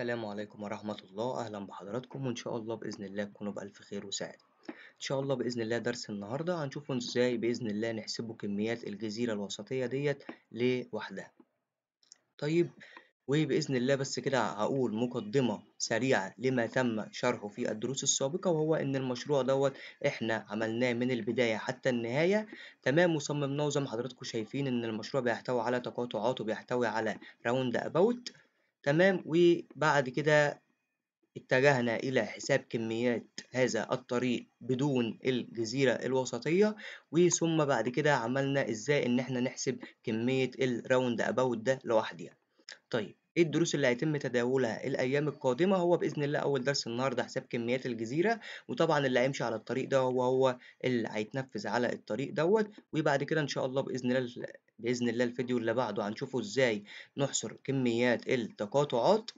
السلام عليكم ورحمة الله أهلا بحضراتكم وإن شاء الله بإذن الله تكونوا بألف خير وسعادة إن شاء الله بإذن الله درس النهاردة هنشوف إزاي بإذن الله نحسبوا كميات الجزيرة الوسطية ديت لوحدها طيب وبإذن الله بس كده هقول مقدمة سريعة لما تم شرحه في الدروس السابقة وهو إن المشروع دوت إحنا عملناه من البداية حتى النهاية تمام وصممناه زي ما حضراتكم شايفين إن المشروع بيحتوي على تقاطعات وبيحتوي على راوند أباوت تمام وبعد كده اتجهنا إلى حساب كميات هذا الطريق بدون الجزيرة الوسطية وثم بعد كده عملنا إزاي إن إحنا نحسب كمية الراوند أباوت ده لوحدها طيب ايه الدروس اللي هيتم تداولها الايام القادمه هو باذن الله اول درس النهارده حساب كميات الجزيره وطبعا اللي هيمشي على الطريق ده هو هو اللي هيتنفذ على الطريق دوت وبعد كده ان شاء الله باذن الله باذن الله الفيديو اللي بعده هنشوفه ازاي نحصر كميات التقاطعات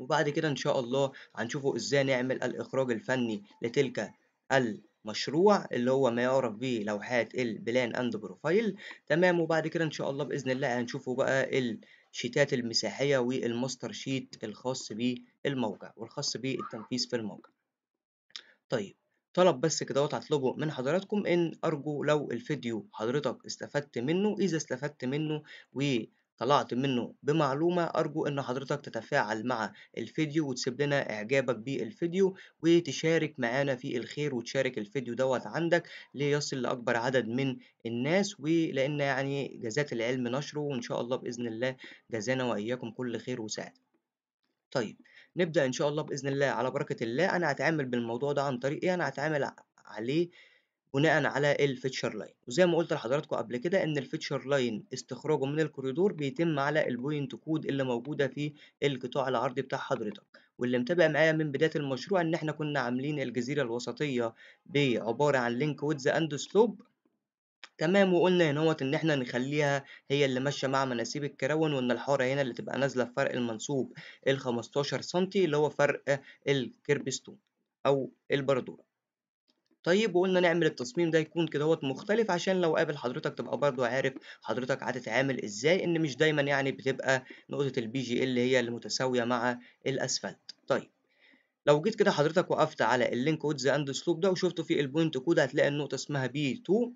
وبعد كده ان شاء الله هنشوفه ازاي نعمل الاخراج الفني لتلك المشروع اللي هو ما يعرف به لوحات البلان اند بروفايل تمام وبعد كده ان شاء الله باذن الله هنشوفه بقى ال شيتات المساحية والماستر شيت الخاص بالموقع والخاص بالتنفيذ في الموقع طيب طلب بس كده هطلبه من حضراتكم ان ارجو لو الفيديو حضرتك استفدت منه اذا استفدت منه و طلعت منه بمعلومة أرجو إن حضرتك تتفاعل مع الفيديو وتسيب لنا إعجابك بالفيديو وتشارك معانا في الخير وتشارك الفيديو دوت عندك ليصل لأكبر عدد من الناس ولأن يعني جزات العلم نشره وإن شاء الله بإذن الله جزانا وإياكم كل خير وسعادة. طيب نبدأ إن شاء الله بإذن الله على بركة الله أنا هتعامل بالموضوع ده عن طريق إيه؟ أنا هتعامل عليه بناء على الفيتشر لاين وزي ما قلت لحضراتكم قبل كده ان الفيتشر لاين استخراجه من الكوريدور بيتم على البوينت كود اللي موجوده في القطاع العرضي بتاع حضرتك واللي متابع معايا من بدايه المشروع ان احنا كنا عاملين الجزيره الوسطيه بعباره عن لينك ويدز اند سلوب تمام وقلنا هنا ان احنا نخليها هي اللي ماشيه مع مناسيب الكراون وان الحاره هنا اللي تبقى نازله في فرق المنسوب ال 15 سم اللي هو فرق الكيربستون او البردوره طيب وقلنا نعمل التصميم ده يكون كده مختلف عشان لو قابل حضرتك تبقى برضو عارف حضرتك هتتعامل ازاي ان مش دايما يعني بتبقى نقطة البي جي ال هي المتساوية مع الاسفلت طيب لو جيت كده حضرتك وقفت على اللينك ويدز اند سلوب ده وشفته في البوينت كود هتلاقي النقطة اسمها بي 2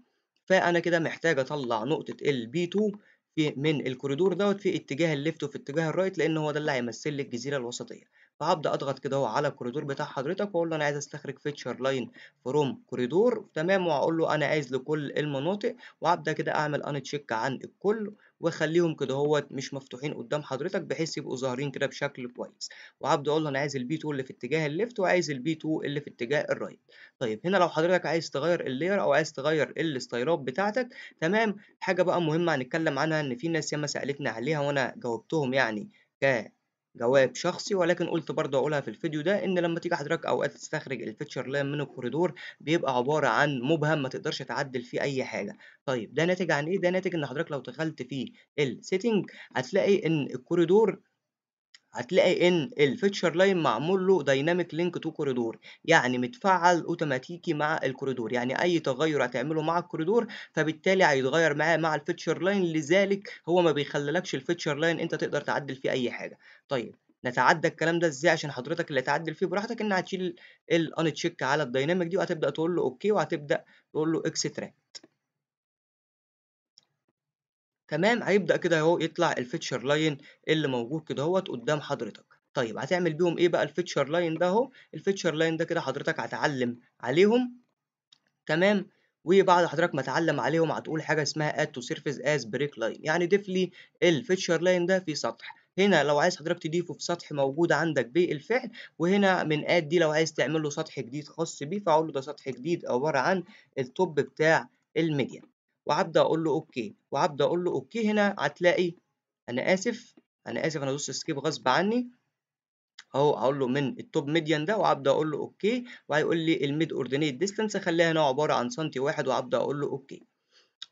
فانا كده محتاج اطلع نقطة البي 2 في من الكوريدور دوت في اتجاه الليفت وفي اتجاه الرايت لان هو ده اللي هيمثل لي الجزيرة الوسطية فهبدا اضغط كده اهو على الكوريدور بتاع حضرتك واقول له انا عايز استخرج فيتشر لاين فروم كوريدور تمام واقول له انا عايز لكل المناطق وهبدا كده اعمل ان تشيك عن الكل واخليهم كده هو مش مفتوحين قدام حضرتك بحيث يبقوا ظاهرين كده بشكل كويس وهبدا اقول له انا عايز البي 2 اللي في اتجاه الليفت وعايز البي 2 اللي في اتجاه الرايت طيب هنا لو حضرتك عايز تغير اللاير او عايز تغير الستايلات بتاعتك تمام حاجه بقى مهمه هنتكلم عنها ان في ناس ياما سالتني عليها وانا جاوبتهم يعني ك جواب شخصي ولكن قلت برضه اقولها في الفيديو ده ان لما تيجي حضرتك اوقات تستخرج الفيتشر لاين من الكوريدور بيبقى عباره عن مبهم ما تقدرش تعدل فيه اي حاجه طيب ده ناتج عن ايه ده ناتج ان حضرتك لو دخلت في السيتنج هتلاقي ان الكوريدور هتلاقي ان الفيتشر لاين معمول له دايناميك لينك تو كوريدور يعني متفعل اوتوماتيكي مع الكوريدور يعني اي تغير هتعمله مع الكوريدور فبالتالي هيتغير معاه مع الفيتشر لاين لذلك هو ما بيخللكش الفيتشر لاين انت تقدر تعدل فيه اي حاجه طيب نتعدى الكلام ده ازاي عشان حضرتك اللي تعدل فيه براحتك ان هتشيل الان تشيك على الدايناميك دي وهتبدا تقول له اوكي وهتبدا تقول له اكستراكت تمام هيبدأ كده اهو يطلع الفيتشر لاين اللي موجود كده اهوت قدام حضرتك طيب هتعمل بيهم ايه بقى الفيتشر لاين ده اهو الفيتشر لاين ده كده حضرتك هتعلم عليهم تمام وبعد حضرتك ما تعلم عليهم هتقول حاجه اسمها اد تو سيرفيس از بريك لاين يعني ضيف لي الفيتشر لاين ده في سطح هنا لو عايز حضرتك تضيفه في سطح موجود عندك بالفعل وهنا من اد دي لو عايز تعمل له سطح جديد خاص بيه فاقول له ده سطح جديد عباره عن التوب بتاع الميديا وعبد اقول له اوكي وعبد اقول له اوكي هنا هتلاقي انا اسف انا اسف انا دوست سكيب غصب عني اهو اقول له من التوب ميديان ده وابدا اقول له اوكي وهيقول لي الميد اوردينيت ديستانس اخليها هنا عباره عن سنتي واحد وابدا اقول له اوكي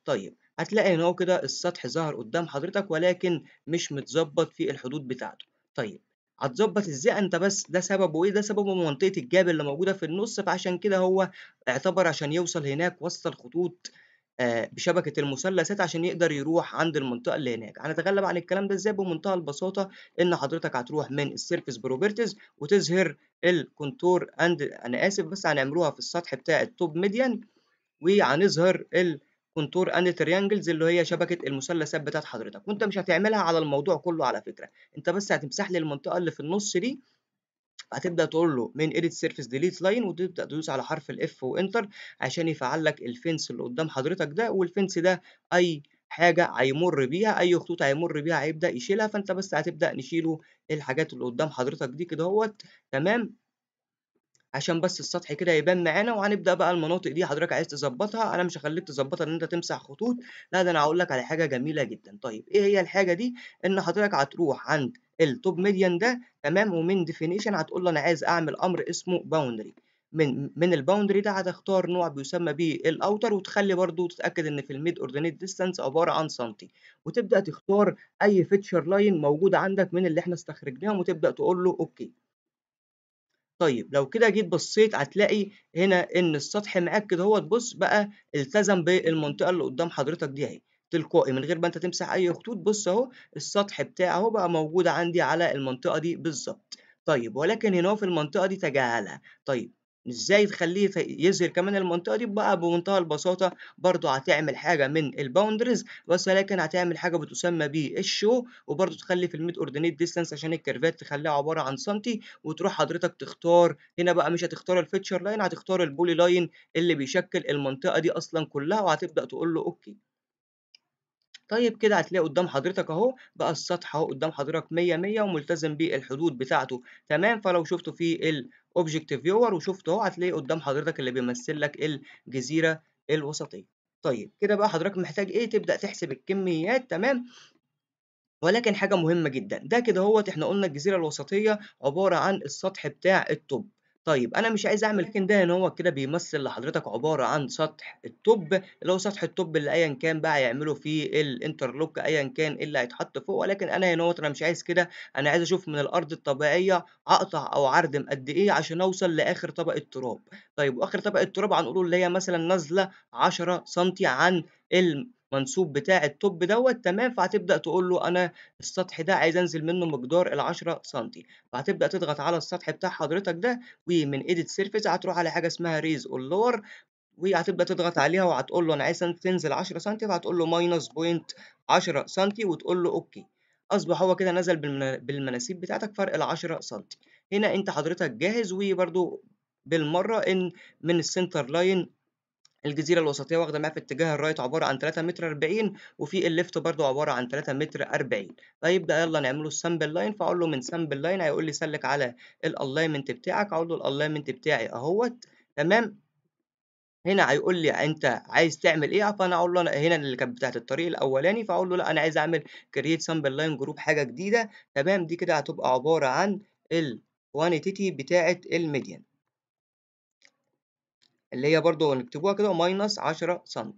طيب هتلاقي ان هو كده السطح ظهر قدام حضرتك ولكن مش متظبط في الحدود بتاعته طيب هتظبط ازاي انت بس ده سببه ايه ده سببه منطقه الجاب اللي موجوده في النص فعشان كده هو اعتبر عشان يوصل هناك وصل خطوط آه، بشبكه المثلثات عشان يقدر يروح عند المنطقه اللي هناك هنتغلب عن الكلام ده ازاي بمنتهى البساطه ان حضرتك هتروح من السيرفيس بروبرتيز وتظهر الكونتور اند انا اسف بس هنعملوها في السطح بتاع التوب ميديان وهنظهر ال كونتور اند تريانجلز اللي هي شبكه المثلثات بتاعت حضرتك وانت مش هتعملها على الموضوع كله على فكره انت بس هتمسح لي المنطقه اللي في النص دي هتبدا تقول له من edit سيرفيس ديليت لاين وتبدا تدوس على حرف الاف وانتر عشان يفعل لك الفنس اللي قدام حضرتك ده والفنس ده اي حاجه هيمر بيها اي خطوط هيمر بيها هيبدا يشيلها فانت بس هتبدا نشيله الحاجات اللي قدام حضرتك دي كده اهوت تمام عشان بس السطح كده يبان معانا وهنبدا بقى المناطق دي حضرتك عايز تظبطها انا مش هخليك تظبطها ان انت تمسح خطوط لا ده انا هقول لك على حاجه جميله جدا طيب ايه هي الحاجه دي ان حضرتك هتروح عند التوب ميديان ده تمام ومن ديفينيشن هتقول له انا عايز اعمل امر اسمه باوندري من من الباوندري ده هتختار نوع بيسمى بيه الاوتر وتخلي برضو تتاكد ان في الميد اوردينيت ديستانس عباره عن سنتي وتبدا تختار اي فيتشر لاين موجوده عندك من اللي احنا استخرجناهم وتبدا تقول له اوكي طيب لو كده جيت بصيت هتلاقي هنا ان السطح معاك كده اهوت بص بقى التزم بالمنطقه اللي قدام حضرتك دي اهي تلقائي من غير ما انت تمسح اي خطوط بص اهو السطح بتاعه بقى موجود عندي على المنطقه دي بالظبط طيب ولكن هنا في المنطقه دي تجاهلها طيب ازاي تخليه يظهر كمان المنطقه دي بقى بمنتهى البساطه برضو هتعمل حاجه من الباوندرز بس ولكن هتعمل حاجه بتسمى بالشو وبرضو تخلي في الميد اوردينيت ديستانس عشان الكيرفات تخليها عباره عن سنتي وتروح حضرتك تختار هنا بقى مش هتختار الفيتشر لاين هتختار البولي لاين اللي بيشكل المنطقه دي اصلا كلها وهتبدا تقول له اوكي طيب كده هتلاقي قدام حضرتك اهو بقى السطح اهو قدام حضرتك 100 100 وملتزم بالحدود بتاعته تمام فلو شفته في الاوبجكت فيور وشفته اهو هتلاقي قدام حضرتك اللي بيمثل لك الجزيره الوسطيه طيب كده بقى حضرتك محتاج ايه تبدا تحسب الكميات تمام ولكن حاجه مهمه جدا ده كده اهوت احنا قلنا الجزيره الوسطيه عباره عن السطح بتاع الطوب طيب أنا مش عايز أعمل كده إن هو كده بيمثل لحضرتك عبارة عن سطح التوب اللي هو سطح التوب اللي أيا كان بقى هيعملوا فيه الانترلوك أيا كان إيه اللي هيتحط فوق ولكن أنا هنا أنا مش عايز كده أنا عايز أشوف من الأرض الطبيعية أقطع أو عردم قد إيه عشان أوصل لآخر طبقة تراب طيب وآخر طبقة تراب هنقول اللي هي مثلا نازلة 10 سم عن منسوب بتاع التوب دوت تمام فهتبدا تقول له انا السطح ده عايز انزل منه مقدار ال 10 سم فهتبدا تضغط على السطح بتاع حضرتك ده ومن ايديت سيرفيس هتروح على حاجه اسمها ريز اور لور وهتبدا تضغط عليها وهتقول له انا عايز تنزل 10 سم فهتقول له ماينس بوينت 10 سم وتقول له اوكي اصبح هو كده نزل بالمناسيب بتاعتك فرق ال 10 سم هنا انت حضرتك جاهز وبرده بالمره ان من السنتر لاين الجزيرة الوسطية واخدة معايا في اتجاه الرايت عبارة عن 3 متر 40 وفي الليفت برضو عبارة عن 3 متر 40 فيبدأ يلا نعمله السامبل لاين فأقول له من سامبل لاين هيقول لي سلك على الالاينمنت بتاعك أقول له الالاينمنت بتاعي أهوت تمام هنا هيقول لي انت عايز تعمل ايه فانا اقول له هنا اللي كانت بتاعت الطريق الاولاني فاقول له لا انا عايز اعمل كرييت سامبل لاين جروب حاجه جديده تمام دي كده هتبقى عباره عن الكوانتيتي بتاعت الميديان اللي هي برضو نكتبوها كده ماينس 10 سم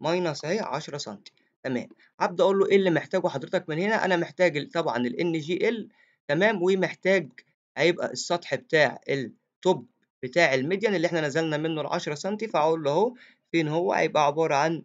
ماينس اهي 10 سم تمام هبدا اقول له ايه اللي محتاجه حضرتك من هنا انا محتاج طبعا ال جي ال تمام ومحتاج هيبقى السطح بتاع التوب بتاع الميديان اللي احنا نزلنا منه ال 10 سم فاقول له اهو فين هو هيبقى عباره عن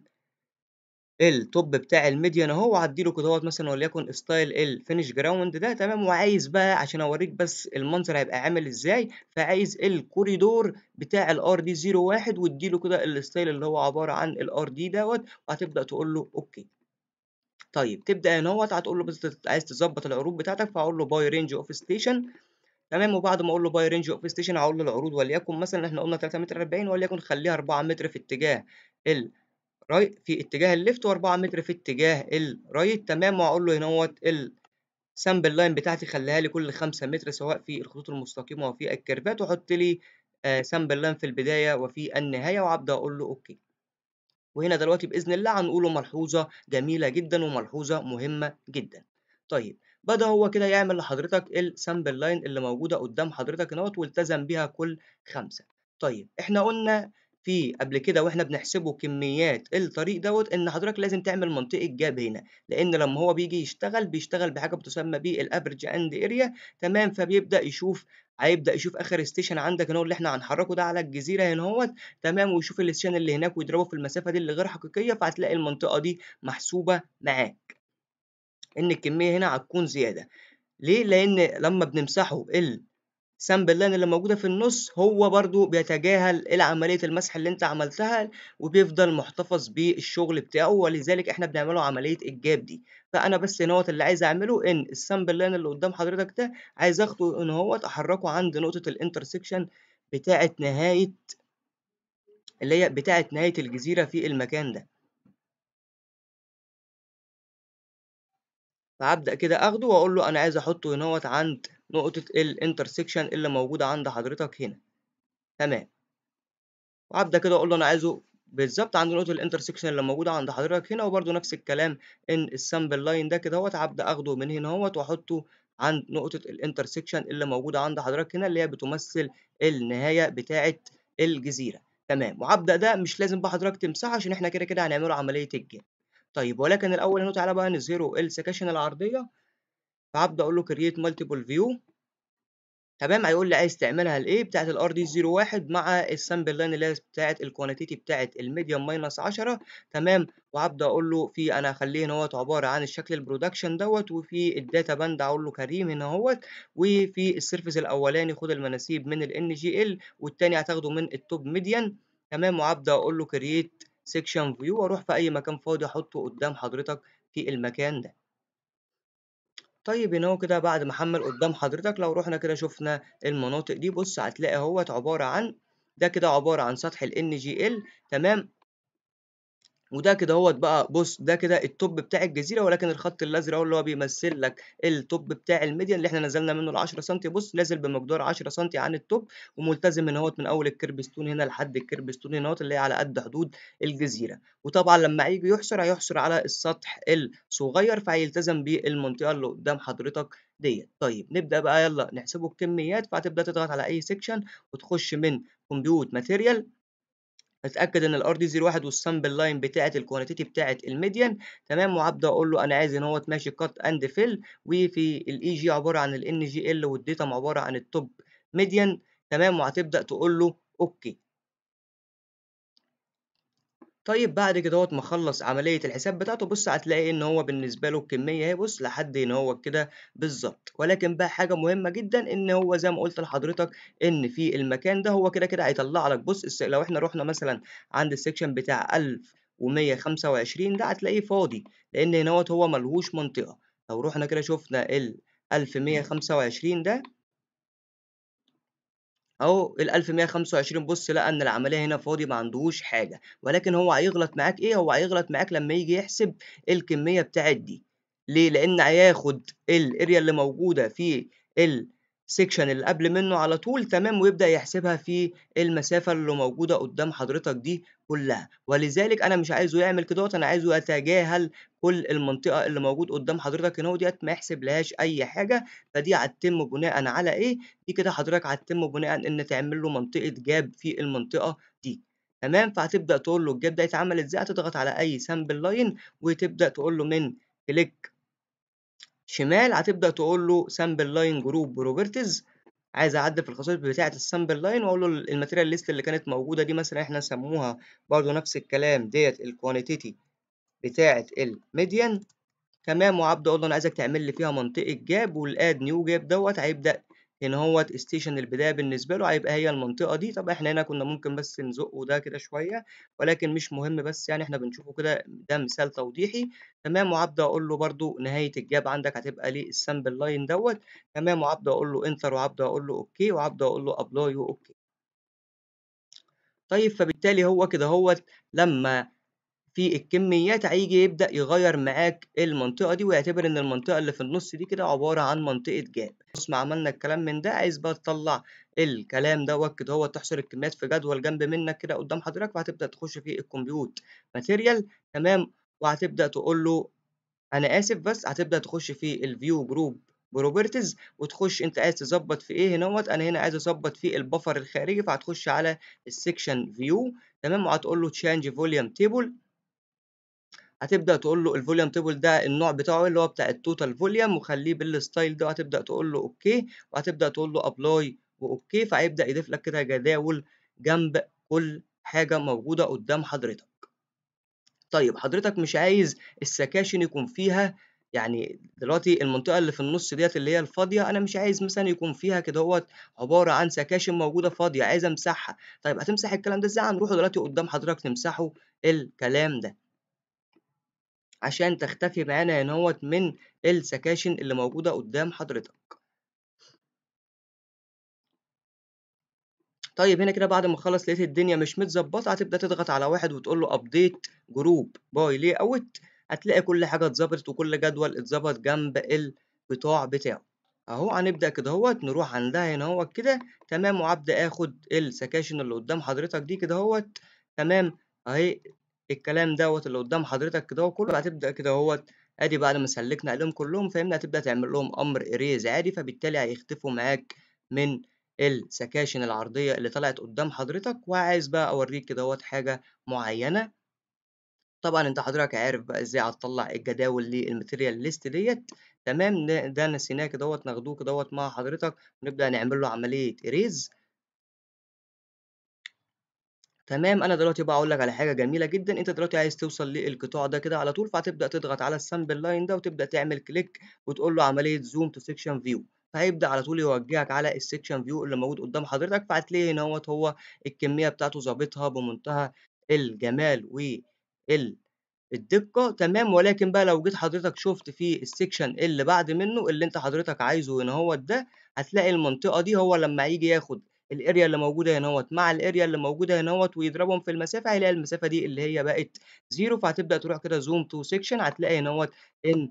التوب بتاع الميديان اهو وهديله كده مثلا وليكن ستايل الفينش جراوند ده تمام وعايز بقى عشان اوريك بس المنظر هيبقى عامل ازاي فعايز الكوريدور بتاع الار دي 01 واديله كده الستايل اللي هو عباره عن الار دي دوت وهتبدا تقول له اوكي طيب تبدا ان هو هتقول له بس عايز تظبط العروض بتاعتك فاقول له باي رينج اوف ستيشن تمام وبعد ما اقول له باي رينج اوف ستيشن هقول له العروض وليكن مثلا احنا قلنا 3 متر 40 وليكن خليها 4 متر في اتجاه ال رايت في اتجاه الليفت و4 متر في اتجاه الرايت تمام واقول له هنا اهوت السامبل لاين بتاعتي خليها لي كل 5 متر سواء في الخطوط المستقيمه وفي الكيرفات وحط لي سامبل آه، لاين في البدايه وفي النهايه وابدا اقول له اوكي وهنا دلوقتي باذن الله هنقوله ملحوظه جميله جدا وملحوظه مهمه جدا طيب بدا هو كده يعمل لحضرتك السامبل لاين اللي موجوده قدام حضرتك اهوت والتزم بيها كل خمسه طيب احنا قلنا في قبل كده واحنا بنحسبه كميات الطريق دوت ان حضرتك لازم تعمل منطقه جاب هنا لان لما هو بيجي يشتغل بيشتغل بحاجه بتسمى بالافرج اند اريا تمام فبيبدا يشوف هيبدا يشوف اخر ستيشن عندك هنا اللي احنا هنحركه ده على الجزيره هنا هو تمام ويشوف الستيشن اللي هناك ويضربه في المسافه دي اللي غير حقيقيه فهتلاقي المنطقه دي محسوبه معاك ان الكميه هنا هتكون زياده ليه لان لما بنمسحه ال سام لاين اللي موجودة في النص هو برده بيتجاهل إلى عملية المسح اللي أنت عملتها وبيفضل محتفظ بالشغل بتاعه ولذلك إحنا بنعمله عملية الجاب دي فأنا بس هنا اللي عايز أعمله إن السام لاين اللي قدام حضرتك ده عايز أخده إن هو أحركه عند نقطة الانترسكشن بتاعة نهاية اللي هي بتاعة نهاية الجزيرة في المكان ده فابدا كده أخده وأقول له أنا عايز أحطه هنا عند نقطة الانترسكشن اللي موجودة عند حضرتك هنا تمام وابدأ كده أقول له أنا عايزه بالظبط عند نقطة الانترسكشن اللي موجودة عند حضرتك هنا وبرده نفس الكلام إن السامبل لاين ده كده هوت هبدأ أخده من هنا هوت وأحطه عند نقطة الانترسكشن اللي موجودة عند حضرتك هنا اللي هي بتمثل النهاية بتاعة الجزيرة تمام وهبدأ ده مش لازم بقى حضرتك تمسحه عشان إحنا كده كده هنعمله عملية الجيم طيب ولكن الأول هنا تعالى بقى نظهره السكشن العرضية فهبدا اقول له كرييت مالتيبل فيو تمام هيقول لي عايز تعملها لايه بتاعه الار دي 01 مع السامبل لاين اللي هي بتاعه الكوانتيتي بتاعه الميديوم ماينس 10 تمام وهبدا اقول له في انا هخليه ان هوت عباره عن الشكل البرودكشن دوت وفي الداتا باند اقول له كريم هنا اهوت وفي السيرفيس الاولاني خد المناسيب من الان جي ال والتاني هتاخده من التوب ميديان تمام وهبدا اقول له كرييت سيكشن فيو واروح في اي مكان فاضي احطه قدام حضرتك في المكان ده طيب هنا كده بعد ما حمل قدام حضرتك لو رحنا كده شفنا المناطق دي بص هتلاقي اهوت عبارة عن ده كده عبارة عن سطح ال NGL تمام وده كده هو بقى بص ده كده التوب بتاع الجزيره ولكن الخط الازرق هو اللي هو بيمثل لك التوب بتاع الميديان اللي احنا نزلنا منه ال 10 سم بص نازل بمقدار 10 سم عن التوب وملتزم ان هو من اول الكيربستون هنا لحد الكيربستون هنا اللي هي على قد حدود الجزيره وطبعا لما هيجي يحصر هيحصر على السطح الصغير فهيلتزم بالمنطقه اللي قدام حضرتك ديت طيب نبدا بقى يلا نحسبه الكميات فهتبدا تضغط على اي سيكشن وتخش من كمبيوت ماتيريال اتاكد ان الار دي 01 والسامبل لاين بتاعه الكوانتيتي بتاعه الميديان تمام وهبدا اقول له انا عايز ان هو ماشي كات اند فيل وفي الاي جي e عباره عن الان جي ال والديتا عباره عن التوب ميديان تمام وهتبدا تقول له اوكي طيب بعد كده ما خلص عملية الحساب بتاعته بص هتلاقي ان هو بالنسبة له الكمية اهي بص لحد ان هو كده بالظبط ولكن بقى حاجة مهمة جدا ان هو زي ما قلت لحضرتك ان في المكان ده هو كده كده هيطلع لك بص لو احنا رحنا مثلا عند السكشن بتاع 1125 ده هتلاقيه فاضي لان هنا هو ملهوش منطقة لو رحنا كده شفنا ال 1125 ده اهو ال 1125 بص لقى ان العمليه هنا فاضي ما عندوش حاجه ولكن هو هيغلط معاك ايه هو هيغلط معاك لما يجي يحسب الكميه بتاعت دي ليه لان هياخد الاريا اللي موجوده في ال السكشن اللي قبل منه على طول تمام ويبدأ يحسبها في المسافة اللي موجودة قدام حضرتك دي كلها ولذلك انا مش عايزه يعمل كده انا عايزه يتجاهل كل المنطقه اللي موجود قدام حضرتك هنا ديت ما يحسب لهاش اي حاجه فدي هتتم بناء على ايه دي كده حضرتك هتتم بناء ان تعمل له منطقه جاب في المنطقه دي تمام فهتبدا تقول له الجاب ده يتعمل ازاي هتضغط على اي سامبل لاين وتبدا تقول له من كليك شمال هتبدا تقول له سامبل لاين جروب بروبرتيز عايز اعدل في الخصائص بتاعه السامبل لاين واقول له الماتيريال ليست اللي كانت موجوده دي مثلا احنا سموها برضو نفس الكلام ديت الكوانتيتي بتاعه الميديان تمام وعبد اقول له انا عايزك تعمل لي فيها منطقه جاب والاد نيو جاب دوت هيبدا لان هو ستيشن البدايه بالنسبه له هيبقى هي المنطقه دي طب احنا هنا كنا ممكن بس نزقه ده كده شويه ولكن مش مهم بس يعني احنا بنشوفه كده ده مثال توضيحي تمام وهبدا اقول له برده نهايه الجاب عندك هتبقى ليه السامبل لاين دوت تمام وهبدا اقول له انتر وهبدا اقول له اوكي وهبدا اقول له ابلاي واوكي طيب فبالتالي هو كده هو لما في الكميات هيجي يبدأ يغير معاك المنطقة دي ويعتبر إن المنطقة اللي في النص دي كده عبارة عن منطقة جاب بص ما عملنا الكلام من ده عايز بقى تطلع الكلام دوت كده هو تحصر الكميات في جدول جنب منك كده قدام حضرتك وهتبدأ تخش في الكمبيوت ماتيريال تمام وهتبدأ تقول له أنا آسف بس هتبدأ تخش في الفيو جروب بروبرتيز وتخش انت عايز تظبط في ايه هنوت انا هنا عايز اظبط في البفر الخارجي فهتخش على السكشن فيو تمام وهتقول له تشانج فوليوم تيبل هتبدا تقول له الفوليوم تيبل ده النوع بتاعه اللي هو بتاع التوتال فوليوم وخليه بالستايل ده وهتبدا تقول له اوكي وهتبدا تقول له ابلاي واوكي فهيبدا يضيف لك كده جداول جنب كل حاجه موجوده قدام حضرتك طيب حضرتك مش عايز السكاشن يكون فيها يعني دلوقتي المنطقة اللي في النص ديت اللي هي الفاضية أنا مش عايز مثلا يكون فيها كده هوت عبارة عن سكاشن موجودة فاضية عايز أمسحها طيب هتمسح الكلام ده إزاي هنروح دلوقتي قدام حضرتك تمسحه الكلام ده عشان تختفي معانا يا نوت من السكاشن اللي موجودة قدام حضرتك طيب هنا كده بعد ما خلص لقيت الدنيا مش متظبطه هتبدا تضغط على واحد وتقول له ابديت جروب باي ليه اوت هتلاقي كل حاجه اتظبطت وكل جدول اتظبط جنب القطاع بتاعه اهو هنبدا كده اهوت نروح عندها هنا اهوت كده تمام وابدا اخد السكاشن اللي قدام حضرتك دي كده اهوت تمام اهي الكلام دوت اللي قدام حضرتك كده كله هتبدا كده اهوت ادي بعد ما سلكنا عليهم كلهم فهمنا هتبدا تعمل لهم امر اريز عادي فبالتالي هيختفوا معاك من السكاشن العرضيه اللي طلعت قدام حضرتك وعايز بقى اوريك كده اهوت حاجه معينه طبعا انت حضرتك عارف بقى ازاي هتطلع الجداول للماتيريال ليست ديت تمام ده نسيناه اهوت ناخدوه كده مع حضرتك ونبدا نعمل له عمليه اريز تمام انا دلوقتي بقى اقول لك على حاجه جميله جدا انت دلوقتي عايز توصل للقطاع ده كده على طول فهتبدا تضغط على السامبل لاين ده وتبدا تعمل كليك وتقول له عمليه زوم تو سيكشن فيو فهيبدا على طول يوجهك على السيكشن فيو اللي موجود قدام حضرتك فهتلاقي هنا هو الكميه بتاعته ظابطها بمنتهى الجمال وال الدقة تمام ولكن بقى لو جيت حضرتك شفت في السكشن اللي بعد منه اللي انت حضرتك عايزه هنا هو ده هتلاقي المنطقة دي هو لما يجي ياخد الاريا اللي موجوده هنا مع الاريا اللي موجوده هنا ويضربهم في المسافه هيلاقي المسافه دي اللي هي بقت زيرو فهتبدا تروح كده زوم تو سيكشن هتلاقي هنا ان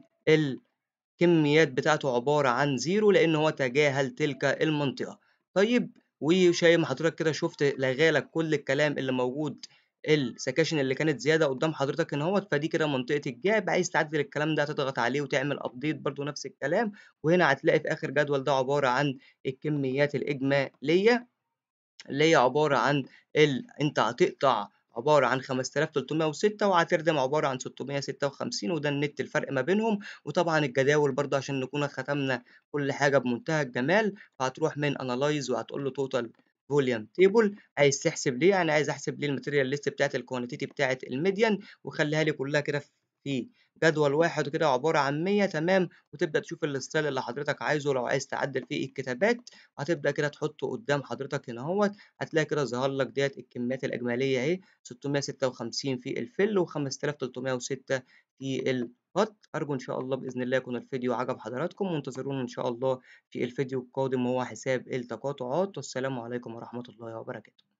الكميات بتاعته عباره عن زيرو لان هو تجاهل تلك المنطقه طيب وشاي ما حضرتك كده شفت لغالك كل الكلام اللي موجود السكاشن اللي كانت زياده قدام حضرتك هنا اهوت فدي كده منطقه الجاب عايز تعدل الكلام ده هتضغط عليه وتعمل ابديت برده نفس الكلام وهنا هتلاقي في اخر جدول ده عباره عن الكميات الاجماليه اللي هي عبارة عن ال... انت هتقطع عبارة عن 5306 وهتردم عبارة عن 656 وده النت الفرق ما بينهم وطبعا الجداول برضه عشان نكون ختمنا كل حاجة بمنتهى الجمال فهتروح من انالايز وهتقول له توتال فوليوم تيبل عايز تحسب ليه يعني عايز احسب ليه الماتيريال ليست بتاعت الكوانتيتي بتاعت الميديان وخليها لي كلها كده في في جدول واحد كده عبارة عن 100 تمام وتبدأ تشوف الستايل اللي حضرتك عايزه لو عايز تعدل فيه الكتابات هتبدأ كده تحطه قدام حضرتك هنا اهوت هتلاقي كده ظهر لك ديت الكميات الإجمالية أهي 656 في الفل و5306 في البط أرجو إن شاء الله بإذن الله يكون الفيديو عجب حضراتكم وانتظرونا إن شاء الله في الفيديو القادم وهو حساب التقاطعات والسلام عليكم ورحمة الله وبركاته